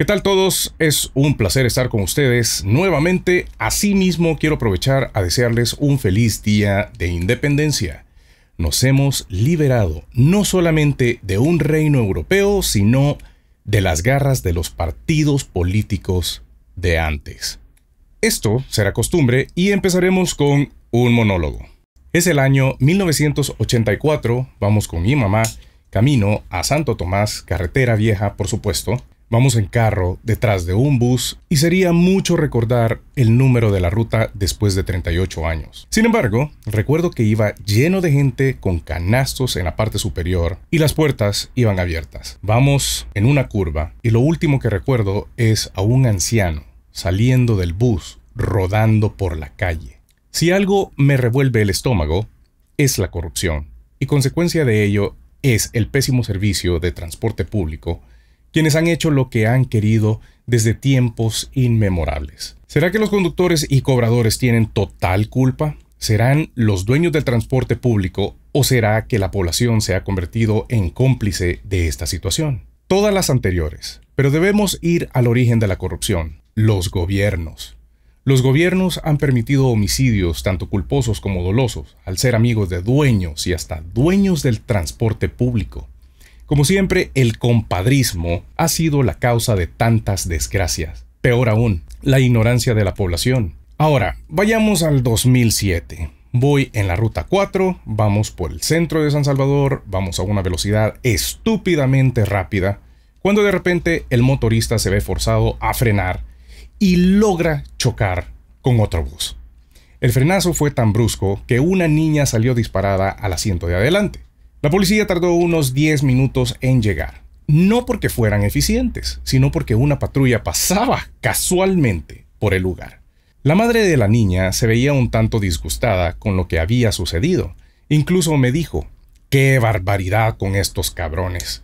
¿Qué tal todos? Es un placer estar con ustedes nuevamente. Asimismo, quiero aprovechar a desearles un feliz día de independencia. Nos hemos liberado no solamente de un reino europeo, sino de las garras de los partidos políticos de antes. Esto será costumbre y empezaremos con un monólogo. Es el año 1984, vamos con mi mamá, camino a Santo Tomás, carretera vieja, por supuesto. Vamos en carro, detrás de un bus, y sería mucho recordar el número de la ruta después de 38 años. Sin embargo, recuerdo que iba lleno de gente con canastos en la parte superior y las puertas iban abiertas. Vamos en una curva y lo último que recuerdo es a un anciano saliendo del bus, rodando por la calle. Si algo me revuelve el estómago, es la corrupción, y consecuencia de ello es el pésimo servicio de transporte público quienes han hecho lo que han querido desde tiempos inmemorables. ¿Será que los conductores y cobradores tienen total culpa? ¿Serán los dueños del transporte público o será que la población se ha convertido en cómplice de esta situación? Todas las anteriores, pero debemos ir al origen de la corrupción, los gobiernos. Los gobiernos han permitido homicidios tanto culposos como dolosos, al ser amigos de dueños y hasta dueños del transporte público. Como siempre, el compadrismo ha sido la causa de tantas desgracias. Peor aún, la ignorancia de la población. Ahora, vayamos al 2007. Voy en la ruta 4, vamos por el centro de San Salvador, vamos a una velocidad estúpidamente rápida, cuando de repente el motorista se ve forzado a frenar y logra chocar con otro bus. El frenazo fue tan brusco que una niña salió disparada al asiento de adelante. La policía tardó unos 10 minutos en llegar. No porque fueran eficientes, sino porque una patrulla pasaba casualmente por el lugar. La madre de la niña se veía un tanto disgustada con lo que había sucedido. Incluso me dijo, ¡qué barbaridad con estos cabrones!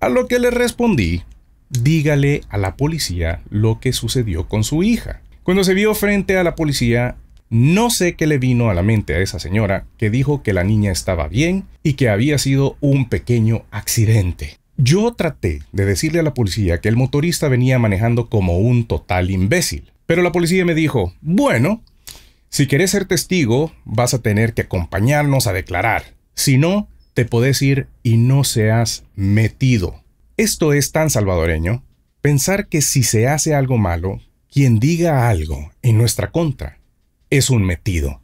A lo que le respondí, dígale a la policía lo que sucedió con su hija. Cuando se vio frente a la policía, no sé qué le vino a la mente a esa señora que dijo que la niña estaba bien y que había sido un pequeño accidente. Yo traté de decirle a la policía que el motorista venía manejando como un total imbécil, pero la policía me dijo, bueno, si querés ser testigo, vas a tener que acompañarnos a declarar. Si no, te podés ir y no seas metido. Esto es tan salvadoreño, pensar que si se hace algo malo, quien diga algo en nuestra contra es un metido.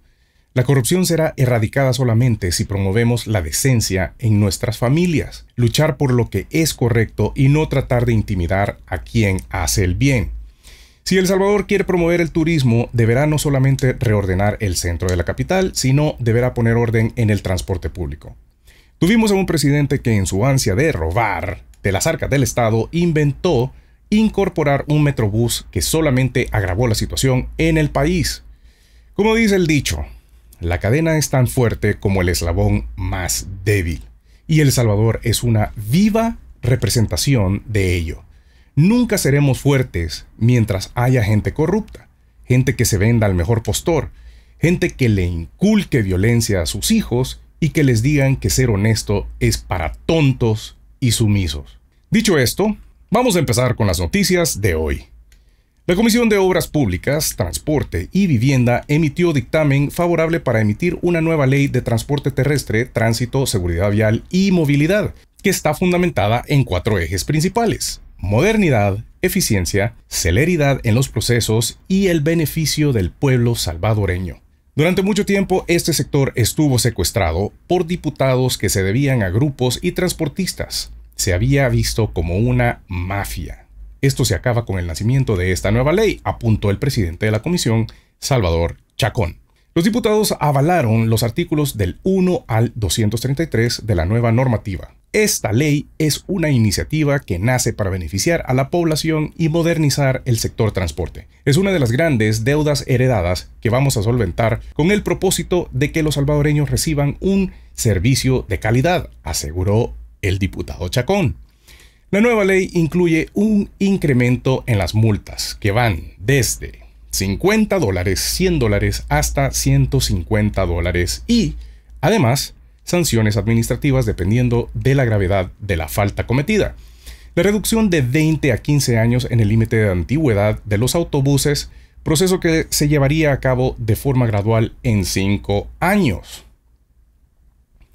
La corrupción será erradicada solamente si promovemos la decencia en nuestras familias, luchar por lo que es correcto y no tratar de intimidar a quien hace el bien. Si El Salvador quiere promover el turismo, deberá no solamente reordenar el centro de la capital, sino deberá poner orden en el transporte público. Tuvimos a un presidente que en su ansia de robar de las arcas del Estado inventó incorporar un metrobús que solamente agravó la situación en el país. Como dice el dicho, la cadena es tan fuerte como el eslabón más débil, y El Salvador es una viva representación de ello. Nunca seremos fuertes mientras haya gente corrupta, gente que se venda al mejor postor, gente que le inculque violencia a sus hijos y que les digan que ser honesto es para tontos y sumisos. Dicho esto, vamos a empezar con las noticias de hoy. La Comisión de Obras Públicas, Transporte y Vivienda emitió dictamen favorable para emitir una nueva ley de transporte terrestre, tránsito, seguridad vial y movilidad, que está fundamentada en cuatro ejes principales. Modernidad, eficiencia, celeridad en los procesos y el beneficio del pueblo salvadoreño. Durante mucho tiempo este sector estuvo secuestrado por diputados que se debían a grupos y transportistas. Se había visto como una mafia. Esto se acaba con el nacimiento de esta nueva ley, apuntó el presidente de la comisión, Salvador Chacón. Los diputados avalaron los artículos del 1 al 233 de la nueva normativa. Esta ley es una iniciativa que nace para beneficiar a la población y modernizar el sector transporte. Es una de las grandes deudas heredadas que vamos a solventar con el propósito de que los salvadoreños reciban un servicio de calidad, aseguró el diputado Chacón. La nueva ley incluye un incremento en las multas que van desde 50 dólares, 100 dólares hasta 150 dólares y, además, sanciones administrativas dependiendo de la gravedad de la falta cometida. La reducción de 20 a 15 años en el límite de antigüedad de los autobuses, proceso que se llevaría a cabo de forma gradual en 5 años.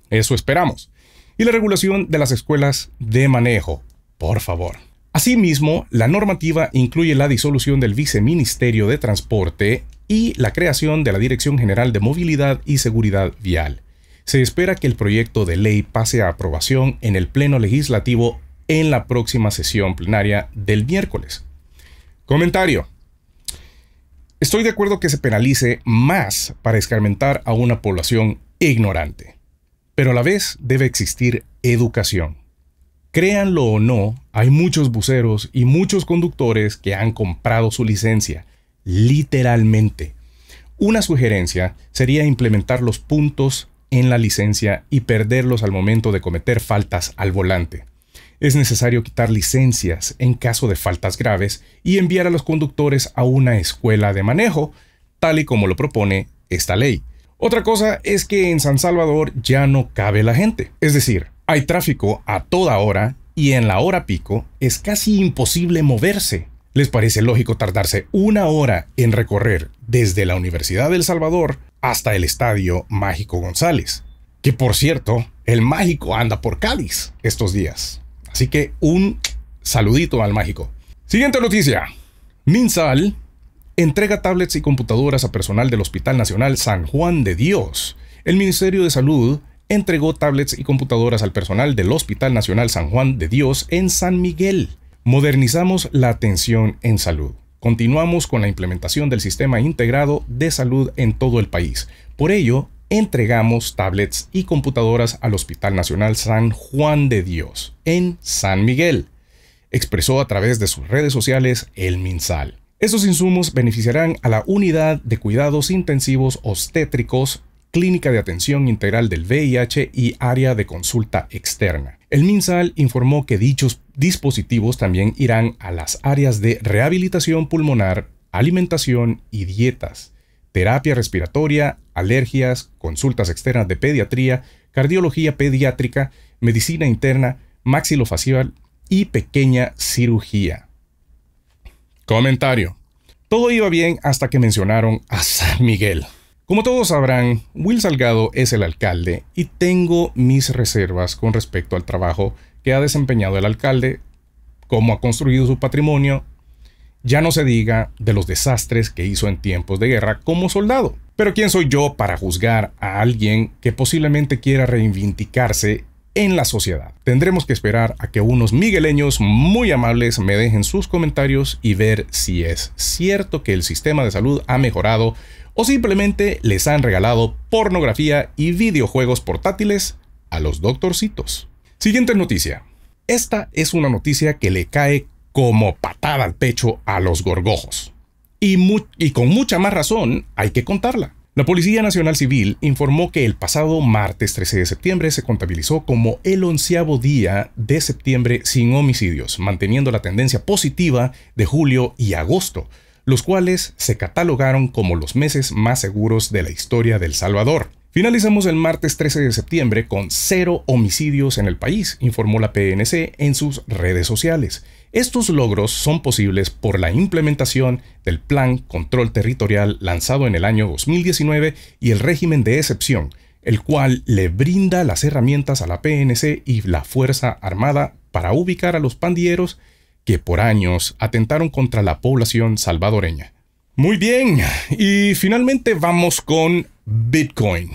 Eso esperamos. Y la regulación de las escuelas de manejo, por favor. Asimismo, la normativa incluye la disolución del Viceministerio de Transporte y la creación de la Dirección General de Movilidad y Seguridad Vial. Se espera que el proyecto de ley pase a aprobación en el Pleno Legislativo en la próxima sesión plenaria del miércoles. Comentario. Estoy de acuerdo que se penalice más para escarmentar a una población ignorante, pero a la vez debe existir educación. Créanlo o no, hay muchos buceros y muchos conductores que han comprado su licencia, literalmente. Una sugerencia sería implementar los puntos en la licencia y perderlos al momento de cometer faltas al volante. Es necesario quitar licencias en caso de faltas graves y enviar a los conductores a una escuela de manejo, tal y como lo propone esta ley. Otra cosa es que en San Salvador ya no cabe la gente, es decir, hay tráfico a toda hora y en la hora pico es casi imposible moverse. ¿Les parece lógico tardarse una hora en recorrer desde la Universidad del Salvador hasta el Estadio Mágico González? Que por cierto, el Mágico anda por Cádiz estos días. Así que un saludito al Mágico. Siguiente noticia. Minsal entrega tablets y computadoras a personal del Hospital Nacional San Juan de Dios. El Ministerio de Salud entregó tablets y computadoras al personal del Hospital Nacional San Juan de Dios en San Miguel. Modernizamos la atención en salud. Continuamos con la implementación del sistema integrado de salud en todo el país. Por ello, entregamos tablets y computadoras al Hospital Nacional San Juan de Dios en San Miguel, expresó a través de sus redes sociales el MinSal. Estos insumos beneficiarán a la unidad de cuidados intensivos obstétricos Clínica de Atención Integral del VIH y Área de Consulta Externa. El MinSal informó que dichos dispositivos también irán a las áreas de rehabilitación pulmonar, alimentación y dietas, terapia respiratoria, alergias, consultas externas de pediatría, cardiología pediátrica, medicina interna, maxilofacial y pequeña cirugía. Comentario. Todo iba bien hasta que mencionaron a San Miguel. Como todos sabrán, Will Salgado es el alcalde y tengo mis reservas con respecto al trabajo que ha desempeñado el alcalde, cómo ha construido su patrimonio, ya no se diga de los desastres que hizo en tiempos de guerra como soldado. Pero ¿quién soy yo para juzgar a alguien que posiblemente quiera reivindicarse en la sociedad? Tendremos que esperar a que unos migueleños muy amables me dejen sus comentarios y ver si es cierto que el sistema de salud ha mejorado o simplemente les han regalado pornografía y videojuegos portátiles a los doctorcitos. Siguiente noticia. Esta es una noticia que le cae como patada al pecho a los gorgojos. Y, con mucha más razón hay que contarla. La Policía Nacional Civil informó que el pasado martes 13 de septiembre se contabilizó como el onceavo día de septiembre sin homicidios, manteniendo la tendencia positiva de julio y agosto, los cuales se catalogaron como los meses más seguros de la historia del Salvador. Finalizamos el martes 13 de septiembre con cero homicidios en el país, informó la PNC en sus redes sociales. Estos logros son posibles por la implementación del Plan Control Territorial lanzado en el año 2019 y el régimen de excepción, el cual le brinda las herramientas a la PNC y la Fuerza Armada para ubicar a los pandilleros que por años atentaron contra la población salvadoreña. Muy bien, y finalmente vamos con Bitcoin.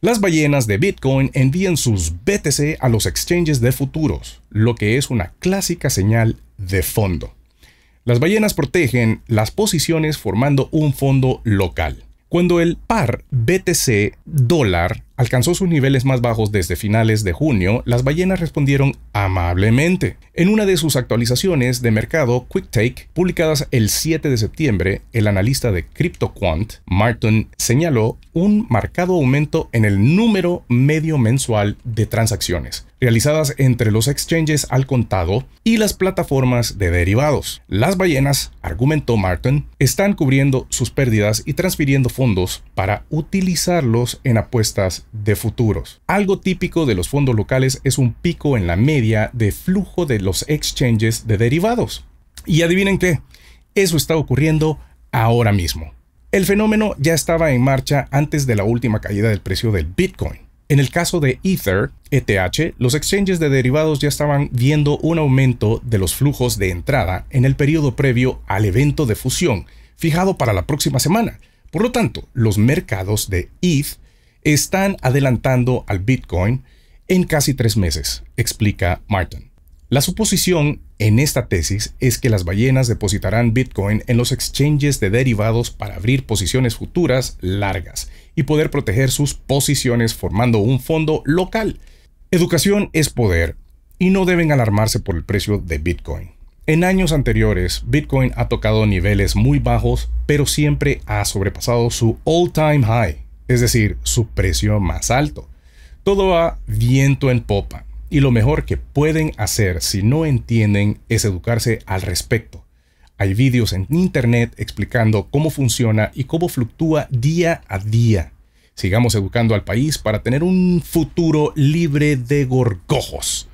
Las ballenas de Bitcoin envían sus BTC a los exchanges de futuros, lo que es una clásica señal de fondo. Las ballenas protegen las posiciones formando un fondo local. Cuando el par BTC dólar alcanzó sus niveles más bajos desde finales de junio, las ballenas respondieron amablemente. En una de sus actualizaciones de mercado QuickTake, publicadas el 7 de septiembre, el analista de CryptoQuant, Martin, señaló un marcado aumento en el número medio mensual de transacciones realizadas entre los exchanges al contado y las plataformas de derivados. Las ballenas, argumentó Martin, están cubriendo sus pérdidas y transfiriendo fondos para utilizarlos en apuestas de futuros. Algo típico de los fondos locales es un pico en la media de flujo de los exchanges de derivados. Y adivinen qué, eso está ocurriendo ahora mismo. El fenómeno ya estaba en marcha antes de la última caída del precio del Bitcoin. En el caso de Ether, ETH, los exchanges de derivados ya estaban viendo un aumento de los flujos de entrada en el periodo previo al evento de fusión, fijado para la próxima semana. Por lo tanto, los mercados de ETH están adelantando al Bitcoin en casi tres meses, explica Martin. La suposición en esta tesis es que las ballenas depositarán Bitcoin en los exchanges de derivados para abrir posiciones futuras largas y poder proteger sus posiciones formando un fondo local. Educación es poder y no deben alarmarse por el precio de Bitcoin. En años anteriores, Bitcoin ha tocado niveles muy bajos, pero siempre ha sobrepasado su all-time high es decir, su precio más alto. Todo va viento en popa, y lo mejor que pueden hacer si no entienden es educarse al respecto. Hay vídeos en internet explicando cómo funciona y cómo fluctúa día a día. Sigamos educando al país para tener un futuro libre de gorgojos.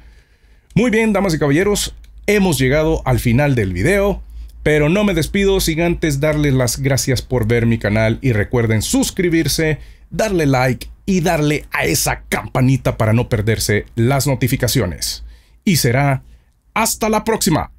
Muy bien, damas y caballeros, hemos llegado al final del video. Pero no me despido sin antes darles las gracias por ver mi canal y recuerden suscribirse, darle like y darle a esa campanita para no perderse las notificaciones. Y será hasta la próxima.